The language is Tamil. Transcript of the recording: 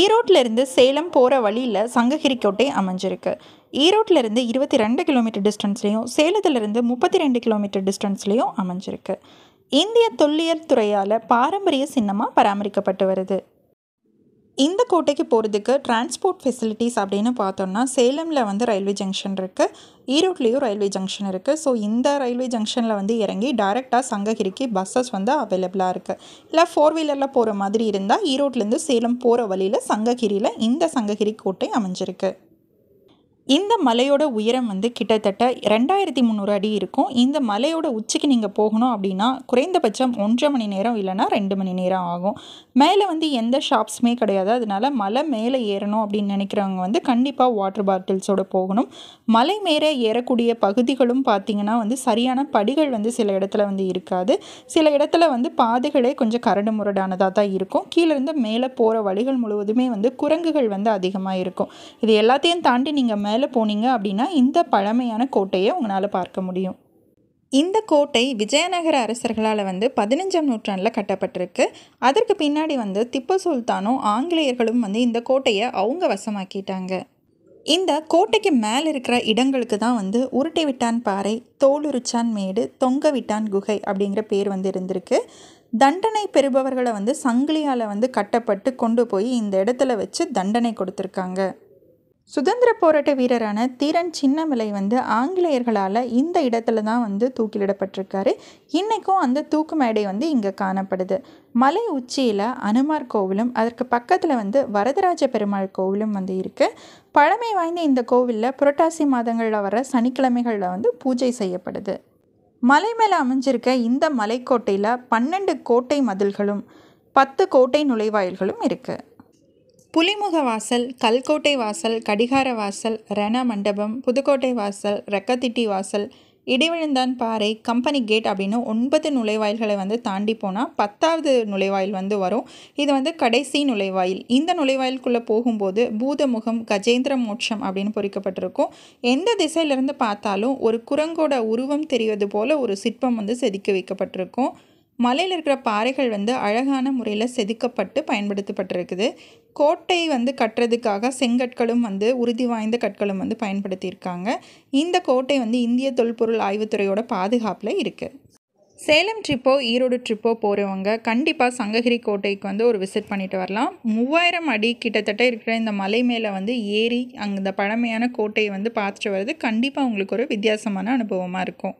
ஈரோட்டிலிருந்து சேலம் போகிற வழியில் சங்ககிரி கோட்டை அமைஞ்சிருக்கு ஈரோட்டிலிருந்து இருபத்தி ரெண்டு கிலோமீட்டர் டிஸ்டன்ஸ்லேயும் சேலத்திலிருந்து முப்பத்தி ரெண்டு கிலோமீட்டர் டிஸ்டன்ஸ்லேயும் அமைஞ்சிருக்கு இந்திய தொல்லியல் துறையால் பாரம்பரிய சின்னமாக பராமரிக்கப்பட்டு வருது இந்த கோட்டைக்கு போகிறதுக்கு டிரான்ஸ்போர்ட் ஃபெசிலிட்டிஸ் அப்படின்னு பார்த்தோம்னா சேலமில் வந்து ரயில்வே ஜங்ஷன் இருக்குது ஈரோட்லேயும் ரயில்வே ஜங்ஷன் இருக்குது ஸோ இந்த ரயில்வே ஜங்ஷனில் வந்து இறங்கி டைரெக்டாக சங்ககிரிக்கு பஸ்ஸஸ் வந்து அவைலபிளாக இருக்குது இல்லை ஃபோர் வீலரில் போகிற மாதிரி இருந்தால் ஈரோட்லேருந்து சேலம் போகிற வழியில் சங்ககிரியில் இந்த சங்ககிரி கோட்டை அமைஞ்சிருக்கு இந்த மலையோட உயரம் வந்து கிட்டத்தட்ட ரெண்டாயிரத்தி முந்நூறு அடி இருக்கும் இந்த மலையோட உச்சிக்கு நீங்கள் போகணும் அப்படின்னா குறைந்தபட்சம் ஒன்றரை மணி நேரம் இல்லைனா ரெண்டு மணி நேரம் ஆகும் மேலே வந்து எந்த ஷாப்ஸுமே கிடையாது அதனால் மலை மேலே ஏறணும் அப்படின்னு நினைக்கிறவங்க வந்து கண்டிப்பாக வாட்டர் பாட்டில்ஸோடு போகணும் மலை மேலே ஏறக்கூடிய பகுதிகளும் பார்த்திங்கன்னா வந்து சரியான படிகள் வந்து சில இடத்துல வந்து இருக்காது சில இடத்துல வந்து பாதைகளே கொஞ்சம் கரடு முரடானதாக தான் இருக்கும் கீழேருந்து மேலே போகிற வழிகள் முழுவதுமே வந்து குரங்குகள் வந்து அதிகமாக இருக்கும் இது எல்லாத்தையும் தாண்டி நீங்கள் மேலே மேலே போனீங்க அப்படின்னா இந்த பழமையான கோட்டையை உங்களால் பார்க்க முடியும் இந்த கோட்டை விஜயநகர அரசர்களால் வந்து பதினஞ்சாம் நூற்றாண்டில் கட்டப்பட்டிருக்கு அதற்கு பின்னாடி வந்து திப்பு சுல்தானும் ஆங்கிலேயர்களும் வந்து இந்த கோட்டையை அவங்க வசமாக்கிட்டாங்க இந்த கோட்டைக்கு மேலே இருக்கிற இடங்களுக்கு தான் வந்து உருட்டி விட்டான் பாறை தோலுரிச்சான் மேடு தொங்க விட்டான் குகை அப்படிங்கிற பேர் வந்து இருந்திருக்கு தண்டனை பெறுபவர்களை வந்து சங்கிலியால் வந்து கட்டப்பட்டு கொண்டு போய் இந்த இடத்துல வச்சு தண்டனை கொடுத்துருக்காங்க சுதந்திர போராட்ட வீரரான தீரன் சின்னமலை வந்து ஆங்கிலேயர்களால் இந்த இடத்துல தான் வந்து தூக்கிலிடப்பட்டிருக்காரு இன்றைக்கும் அந்த தூக்கு மேடை வந்து இங்கே காணப்படுது மலை உச்சியில் அனுமார் கோவிலும் அதற்கு பக்கத்தில் வந்து வரதராஜ பெருமாள் கோவிலும் வந்து இருக்குது பழமை வாய்ந்த இந்த கோவிலில் புரட்டாசி மாதங்களில் வர சனிக்கிழமைகளில் வந்து பூஜை செய்யப்படுது மலை மேலே அமைஞ்சிருக்க இந்த மலைக்கோட்டையில் பன்னெண்டு கோட்டை மதில்களும் பத்து கோட்டை நுழைவாயில்களும் இருக்குது புலிமுக வாசல் கல்கோட்டை வாசல் கடிகார வாசல் ரண மண்டபம் புதுக்கோட்டை வாசல் ரெக்கத்திட்டி வாசல் இடைவெழுந்தான் பாறை கம்பெனி கேட் அப்படின்னு ஒன்பது நுழைவாயில்களை வந்து தாண்டி போனால் பத்தாவது நுழைவாயில் வந்து வரும் இது வந்து கடைசி நுழைவாயில் இந்த நுழைவாயிலுக்குள்ளே போகும்போது பூதமுகம் கஜேந்திர மோட்சம் அப்படின்னு பொறிக்கப்பட்டிருக்கும் எந்த திசையிலிருந்து பார்த்தாலும் ஒரு குரங்கோட உருவம் தெரிவது போல் ஒரு சிற்பம் வந்து செதுக்கி வைக்கப்பட்டிருக்கும் மலையில் இருக்கிற பாறைகள் வந்து அழகான முறையில் செதுக்கப்பட்டு பயன்படுத்தப்பட்டிருக்குது கோட்டை வந்து கட்டுறதுக்காக செங்கற்களும் வந்து உறுதி வாய்ந்த கற்களும் வந்து பயன்படுத்தியிருக்காங்க இந்த கோட்டை வந்து இந்திய தொல்பொருள் ஆய்வுத்துறையோட பாதுகாப்பில் இருக்குது சேலம் ட்ரிப்போ ஈரோடு ட்ரிப்போ போகிறவங்க கண்டிப்பாக சங்ககிரி கோட்டைக்கு வந்து ஒரு விசிட் பண்ணிட்டு வரலாம் மூவாயிரம் அடி கிட்டத்தட்ட இருக்கிற இந்த மலை மேலே வந்து ஏறி அங்கே இந்த பழமையான கோட்டையை வந்து பார்த்துட்டு வர்றது கண்டிப்பாக உங்களுக்கு ஒரு வித்தியாசமான அனுபவமாக இருக்கும்